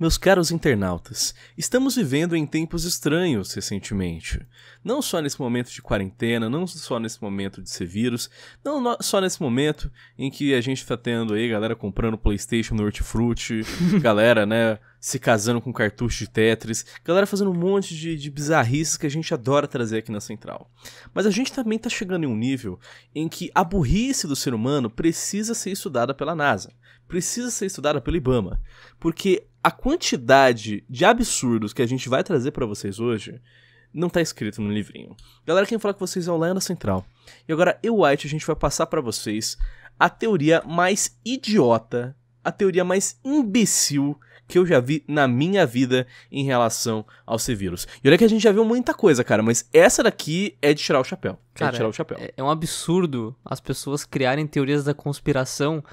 Meus caros internautas, estamos vivendo em tempos estranhos recentemente. Não só nesse momento de quarentena, não só nesse momento de ser vírus, não só nesse momento em que a gente tá tendo aí galera comprando PlayStation no Hortifruti, galera, né, se casando com cartucho de Tetris, galera fazendo um monte de, de bizarrices que a gente adora trazer aqui na Central. Mas a gente também está chegando em um nível em que a burrice do ser humano precisa ser estudada pela NASA, precisa ser estudada pelo IBAMA, porque a quantidade de absurdos que a gente vai trazer para vocês hoje não tá escrito no livrinho. Galera, quem fala com vocês é o Leandro Central. E agora, eu, White, a gente vai passar para vocês a teoria mais idiota a teoria mais imbecil que eu já vi na minha vida em relação ao C-Vírus. E olha que a gente já viu muita coisa, cara, mas essa daqui é de tirar o chapéu. Cara, é de tirar o chapéu. É, é um absurdo as pessoas criarem teorias da conspiração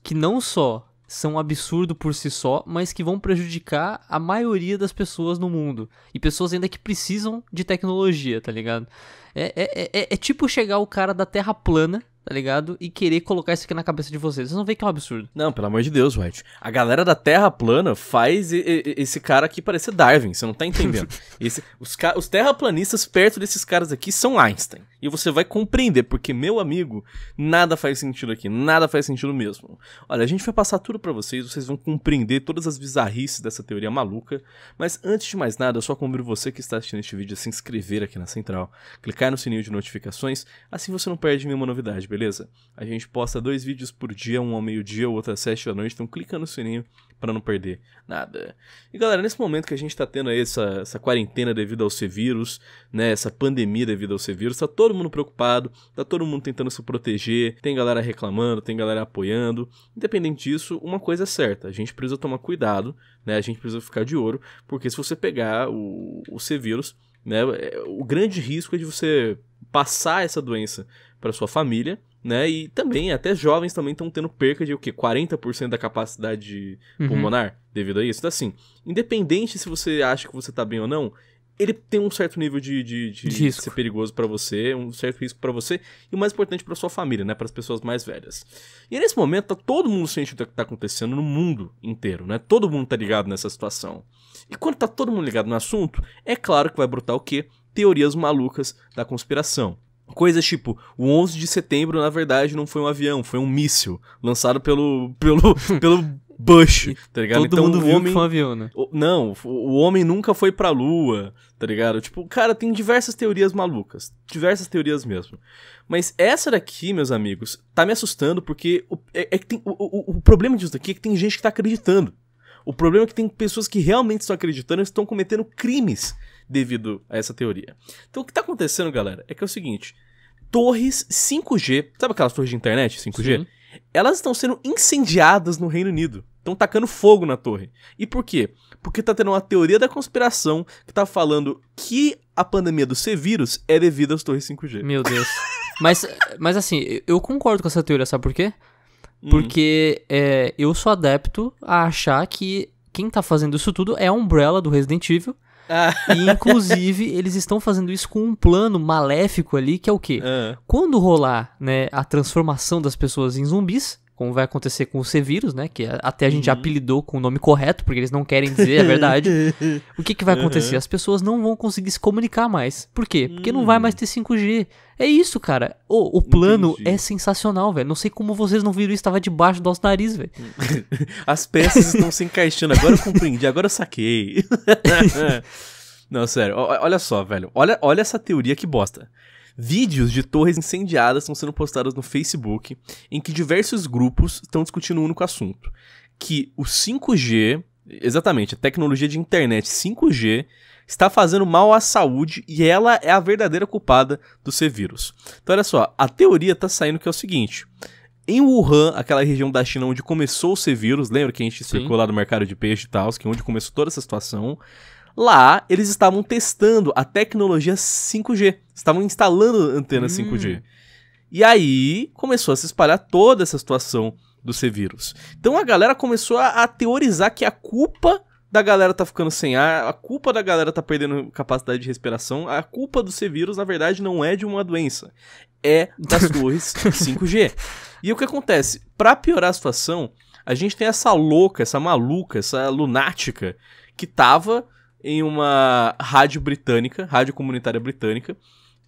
que não só são um absurdo por si só, mas que vão prejudicar a maioria das pessoas no mundo. E pessoas ainda que precisam de tecnologia, tá ligado? É, é, é, é, é tipo chegar o cara da Terra plana tá ligado? E querer colocar isso aqui na cabeça de vocês. Vocês não veem que é um absurdo. Não, pelo amor de Deus, White. A galera da Terra plana faz e, e, esse cara aqui parecer Darwin, você não tá entendendo. esse, os, os terraplanistas perto desses caras aqui são Einstein. E você vai compreender, porque, meu amigo, nada faz sentido aqui, nada faz sentido mesmo. Olha, a gente vai passar tudo para vocês, vocês vão compreender todas as bizarrices dessa teoria maluca. Mas antes de mais nada, eu só convido você que está assistindo este vídeo a se inscrever aqui na Central, clicar no sininho de notificações, assim você não perde nenhuma novidade, beleza? A gente posta dois vídeos por dia, um ao meio-dia, o outro às sete da noite, então clica no sininho para não perder nada. E galera, nesse momento que a gente tá tendo aí essa, essa quarentena devido ao C-Vírus, né, essa pandemia devido ao C-Vírus, tá todo mundo preocupado, tá todo mundo tentando se proteger, tem galera reclamando, tem galera apoiando. Independente disso, uma coisa é certa, a gente precisa tomar cuidado, né, a gente precisa ficar de ouro, porque se você pegar o, o C-Vírus, né, é, o grande risco é de você passar essa doença para sua família, né? E também, até jovens também estão tendo perca de o quê? 40% da capacidade uhum. pulmonar devido a isso. Então, assim, independente se você acha que você tá bem ou não, ele tem um certo nível de, de, de, de ser perigoso para você, um certo risco para você e o mais importante para sua família, né, para as pessoas mais velhas. E nesse momento tá todo mundo sente o que tá acontecendo no mundo inteiro, né? Todo mundo tá ligado nessa situação. E quando tá todo mundo ligado no assunto, é claro que vai brotar o quê? Teorias malucas da conspiração. Coisas tipo, o 11 de setembro, na verdade, não foi um avião, foi um míssil lançado pelo pelo pelo Bush, tá ligado? Todo então, mundo viu homem... que foi um avião, né? O, não, o homem nunca foi pra lua, tá ligado? Tipo, cara, tem diversas teorias malucas, diversas teorias mesmo. Mas essa daqui, meus amigos, tá me assustando porque o, é, é tem, o, o, o problema disso daqui é que tem gente que tá acreditando. O problema é que tem pessoas que realmente estão acreditando e estão cometendo crimes devido a essa teoria. Então o que está acontecendo, galera, é que é o seguinte: torres 5G, sabe aquelas torres de internet 5G? Sim. Elas estão sendo incendiadas no Reino Unido. Estão tacando fogo na torre. E por quê? Porque está tendo uma teoria da conspiração que está falando que a pandemia do C-vírus é devido às torres 5G. Meu Deus. mas, mas assim, eu concordo com essa teoria, sabe por quê? Hum. Porque hum. é, eu sou adepto a achar que quem tá fazendo isso tudo é a Umbrella do Resident Evil ah. E, inclusive, eles estão fazendo isso com um plano maléfico ali, que é o quê? Ah. Quando rolar né, a transformação das pessoas em zumbis, como vai acontecer com o C-Vírus, né? Que é, até a gente uhum. apelidou com o nome correto, porque eles não querem dizer a é verdade. o que, que vai acontecer? Uhum. As pessoas não vão conseguir se comunicar mais. Por quê? Porque uhum. não vai hum. mais ter 5G. É isso, cara. o plano Entendi. é sensacional, velho. Não sei como vocês não viram isso, estava debaixo do nosso nariz, velho. As peças estão se encaixando. Agora eu compreendi, agora eu saquei. não, sério. Olha só, velho. Olha, olha essa teoria que bosta. Vídeos de torres incendiadas estão sendo postados no Facebook, em que diversos grupos estão discutindo um único assunto, que o 5G, exatamente, a tecnologia de internet 5G está fazendo mal à saúde e ela é a verdadeira culpada do ser vírus. Então olha só, a teoria está saindo que é o seguinte, em Wuhan, aquela região da China onde começou o ser vírus lembra que a gente explicou lá no mercado de peixe e tal, que é onde começou toda essa situação, Lá, eles estavam testando a tecnologia 5G. Estavam instalando antenas hum. 5G. E aí começou a se espalhar toda essa situação do C-Vírus. Então a galera começou a, a, teorizar que a culpa da galera tá ficando sem ar, a culpa da galera tá perdendo capacidade de respiração, a culpa do C-Vírus, na verdade, não é de uma doença. É das torres 5G. E o que acontece? Para piorar a situação, a gente tem essa louca, essa maluca, essa lunática que tava em uma rádio britânica, rádio comunitária britânica.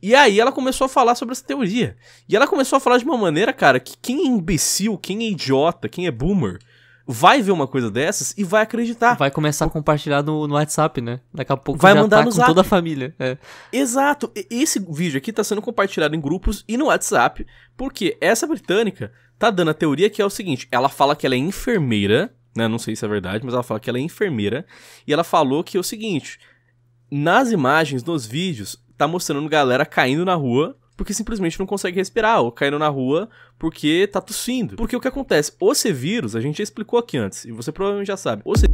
E aí ela começou a falar sobre essa teoria. E ela começou a falar de uma maneira, cara, que quem é imbecil, quem é idiota, quem é boomer, vai ver uma coisa dessas e vai acreditar. Vai começar a compartilhar no, no WhatsApp, né? Daqui a pouco vai mandar tá com zap. toda a família. É. Exato. Esse vídeo aqui tá sendo compartilhado em grupos e no WhatsApp, porque essa britânica tá dando a teoria que é o seguinte: ela fala que ela é enfermeira né? Não sei se é verdade, mas ela fala que ela é enfermeira. E ela falou que é o seguinte: nas imagens, nos vídeos, tá mostrando galera caindo na rua porque simplesmente não consegue respirar, ou caindo na rua porque tá tossindo. Porque o que acontece? O C-vírus, a gente já explicou aqui antes, e você provavelmente já sabe. O C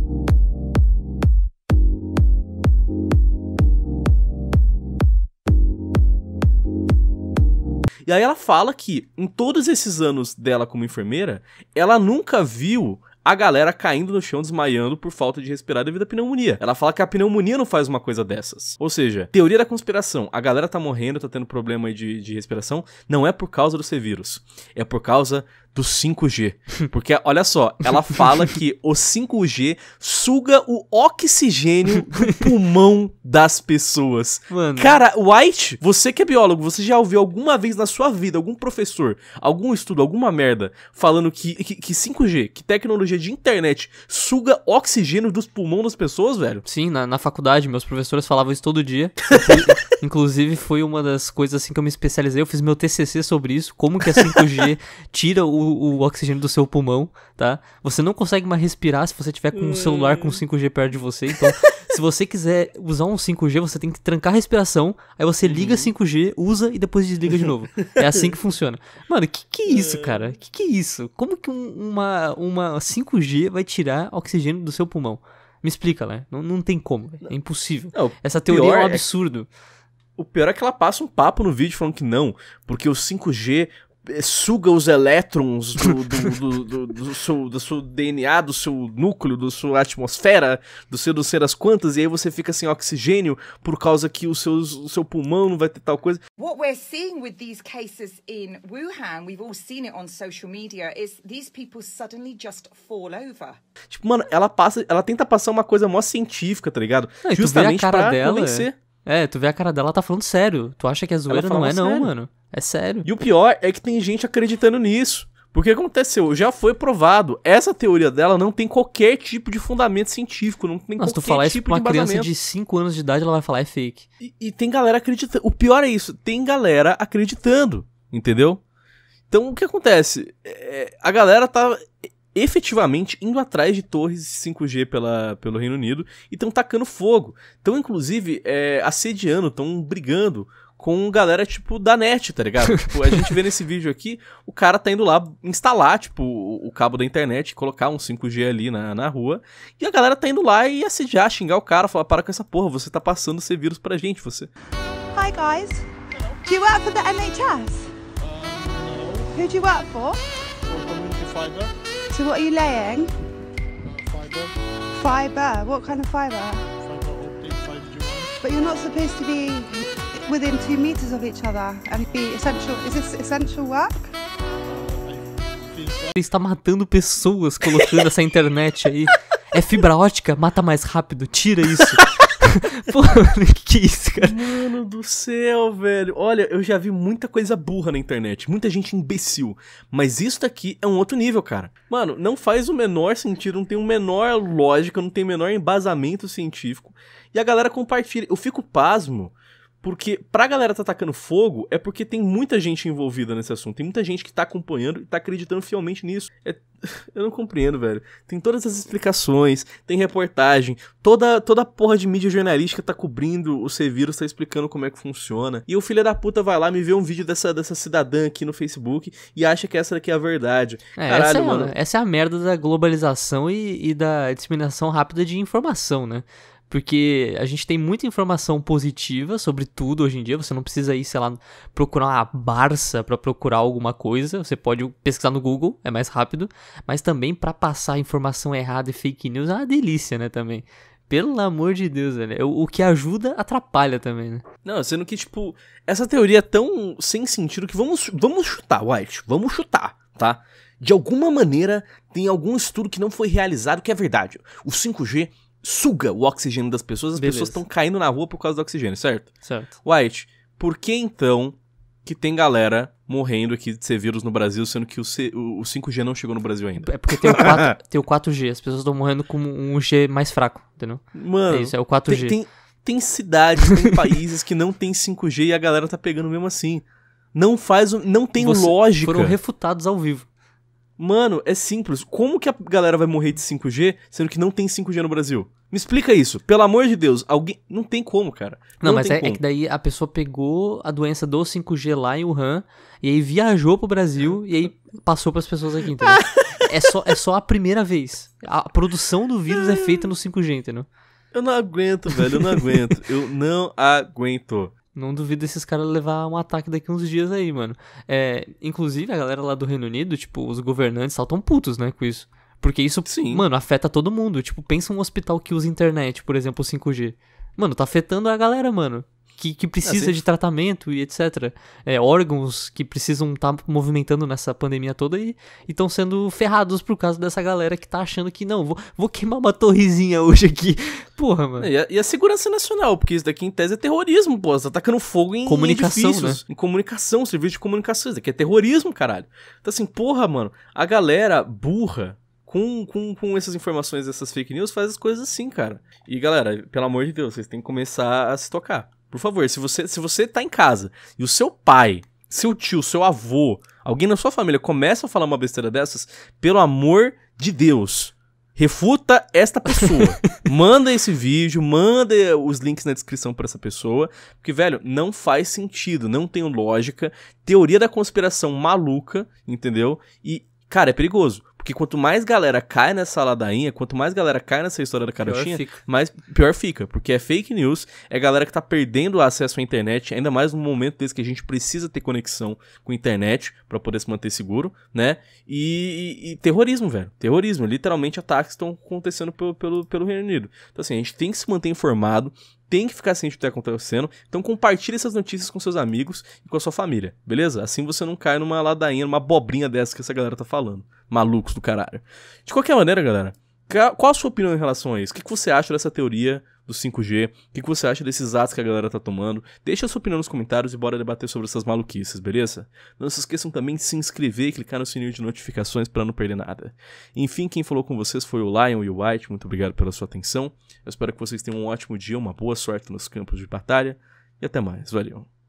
E aí ela fala que em todos esses anos dela como enfermeira, ela nunca viu a galera caindo no chão, desmaiando por falta de respirar devido à pneumonia. Ela fala que a pneumonia não faz uma coisa dessas. Ou seja, teoria da conspiração, a galera tá morrendo, tá tendo problema de, de respiração, não é por causa do C vírus, é por causa do 5G. Porque, olha só, ela fala que o 5G suga o oxigênio do pulmão das pessoas. Mano. Cara, White, você que é biólogo, você já ouviu alguma vez na sua vida algum professor, algum estudo, alguma merda, falando que, que, que 5G, que tecnologia de internet, suga oxigênio dos pulmões das pessoas, velho? Sim, na, na faculdade, meus professores falavam isso todo dia. Inclusive, foi uma das coisas assim que eu me especializei. Eu fiz meu TCC sobre isso, como que a 5G tira o o, oxigênio do seu pulmão, tá? Você não consegue mais respirar se você tiver com um celular com 5G hum. perto de você. Então, se você quiser usar um 5G, você tem que trancar a respiração, aí você liga 5G, uhum. usa e depois desliga de novo. É assim que funciona. Mano, que que é isso, é. cara? Que que é isso? Como que uma, uma 5G vai tirar oxigênio do seu pulmão? Me explica, né? Não, não tem como, é impossível. Não, Essa teoria é um é absurdo. É... O pior é que ela passa um papo no vídeo falando que não, porque o 5G suga os elétrons do, do, do, do, seu, do seu DNA, do seu núcleo, da sua atmosfera, do seu, do ser as quantas, e aí você fica sem oxigênio por causa que o seu, o seu pulmão não vai ter tal coisa. What we're seeing with these cases in Wuhan, we've all seen it on social media, is these people suddenly just fall over. Tipo, mano, ela passa, ela tenta passar uma coisa mó científica, tá ligado? Não, Justamente tu vê a cara pra dela, convencer. É é, tu vê a cara dela, ela tá falando sério. Tu acha que é zoeira? Não é, sério. não, mano. É sério. E o pior é que tem gente acreditando nisso. Porque aconteceu, já foi provado. Essa teoria dela não tem qualquer tipo de fundamento científico, não tem qualquer tipo de tu falar tipo isso pra uma criança de 5 anos de idade, ela vai falar é fake. E, e tem galera acreditando. O pior é isso, tem galera acreditando, entendeu? Então o que acontece? É, a galera tá efetivamente indo atrás de torres 5G pela, pelo Reino Unido e estão tacando fogo. Estão, inclusive, é, assediando, estão brigando com galera, tipo, da net, tá ligado? tipo, a gente vê nesse vídeo aqui, o cara tá indo lá instalar, tipo, o cabo da internet, colocar um 5G ali na, na rua, e a galera tá indo lá e assediar, xingar o cara, falar, para com essa porra, você tá passando esse vírus pra gente, você. Hi guys, do you work for the NHS? Who do you work for? Community Fiber. So what are you laying? Fibre. Fibre. What kind of fibre? Fibre optic, 5G. But you're not supposed to be within two meters of each other and be essential. Is this essential work? Uh, Ele está matando pessoas colocando essa internet aí. É fibra ótica? Mata mais rápido, tira isso. Pô, que isso, cara? Mano do céu, velho. Olha, eu já vi muita coisa burra na internet, muita gente imbecil. Mas isso daqui é um outro nível, cara. Mano, não faz o menor sentido, não tem o menor lógica, não tem o menor embasamento científico. E a galera compartilha. Eu fico pasmo porque pra galera tá atacando fogo é porque tem muita gente envolvida nesse assunto. Tem muita gente que tá acompanhando e tá acreditando fielmente nisso. É... Eu não compreendo, velho. Tem todas as explicações, tem reportagem, toda toda porra de mídia jornalística tá cobrindo o C-Vírus, tá explicando como é que funciona. E o filho da puta vai lá me vê um vídeo dessa, dessa cidadã aqui no Facebook e acha que essa daqui é a verdade. É, Caralho, essa é, mano. Essa é a merda da globalização e, e da disseminação rápida de informação, né? porque a gente tem muita informação positiva sobre tudo hoje em dia. Você não precisa ir, sei lá, procurar a Barça para procurar alguma coisa. Você pode pesquisar no Google, é mais rápido. Mas também para passar informação errada e fake news é uma delícia, né? Também. Pelo amor de Deus, velho. É o, o que ajuda, atrapalha também, né? Não, sendo que, tipo, essa teoria é tão sem sentido que vamos, vamos chutar, White. Vamos chutar, tá? De alguma maneira, tem algum estudo que não foi realizado que é verdade. O 5G suga o oxigênio das pessoas, as Beleza. pessoas estão caindo na rua por causa do oxigênio, certo? Certo. White, por que então que tem galera morrendo aqui de ser vírus no Brasil, sendo que o, C, o 5G não chegou no Brasil ainda? É porque tem o, 4, tem o 4G, as pessoas estão morrendo com um G mais fraco, entendeu? Mano, é isso, é o 4G. Tem, tem, tem cidades, tem países que não tem 5G e a galera tá pegando mesmo assim. Não faz, não tem Você, lógica. Foram refutados ao vivo. Mano, é simples. Como que a galera vai morrer de 5G, sendo que não tem 5G no Brasil? Me explica isso. Pelo amor de Deus, alguém. Não tem como, cara. Não, não mas é, é, que daí a pessoa pegou a doença do 5G lá em Wuhan, e aí viajou pro Brasil, e aí passou pras pessoas aqui, entendeu? é, só, é só a primeira vez. A produção do vírus é feita no 5G, entendeu? Eu não aguento, velho. Eu não aguento. Eu não aguento. Não duvido esses caras levar um ataque daqui uns dias aí, mano. É, inclusive, a galera lá do Reino Unido, tipo, os governantes saltam putos, né, com isso. Porque isso, Sim. mano, afeta todo mundo. Tipo, pensa um hospital que usa internet, por exemplo, 5G. Mano, tá afetando a galera, mano que, que ah, precisa assim. de tratamento e etc. É, órgãos que precisam estar tá movimentando nessa pandemia toda e estão sendo ferrados por causa dessa galera que tá achando que não, vou, vou queimar uma torrezinha hoje aqui. Porra, mano. É, e, a, e, a, segurança nacional, porque isso daqui em tese é terrorismo, pô. Você tá atacando fogo em comunicação, né? em comunicação, serviço de comunicação. Isso daqui é terrorismo, caralho. Então assim, porra, mano, a galera burra com, com, com essas informações, essas fake news, faz as coisas assim, cara. E galera, pelo amor de Deus, vocês têm que começar a se tocar. Por favor, se você, se você tá em casa e o seu pai, seu tio, seu avô, alguém na sua família começa a falar uma besteira dessas, pelo amor de Deus, refuta esta pessoa. manda esse vídeo, manda os links na descrição para essa pessoa, porque velho, não faz sentido, não tem lógica, teoria da conspiração maluca, entendeu? E cara, é perigoso. Porque quanto mais galera cai nessa ladainha, quanto mais galera cai nessa história da carotinha, pior mais pior fica. Porque é fake news, é galera que tá perdendo o acesso à internet, ainda mais num momento desse que a gente precisa ter conexão com a internet para poder se manter seguro, né? E, e, e terrorismo, velho. Terrorismo. Literalmente ataques estão acontecendo pelo, pelo, pelo Reino Unido. Então, assim, a gente tem que se manter informado, tem que ficar ciente do que está acontecendo. Então compartilhe essas notícias com seus amigos e com a sua família, beleza? Assim você não cai numa ladainha, numa bobrinha dessa que essa galera tá falando. Malucos do caralho. De qualquer maneira, galera, qual a sua opinião em relação a isso? O que, você acha dessa teoria do 5G? O que, que você acha desses atos que a galera tá tomando? Deixa a sua opinião nos comentários e bora debater sobre essas maluquices, beleza? Não se esqueçam também de se inscrever e clicar no sininho de notificações para não perder nada. Enfim, quem falou com vocês foi o Lion e o White, muito obrigado pela sua atenção. Eu espero que vocês tenham um ótimo dia, uma boa sorte nos campos de batalha e até mais, valeu!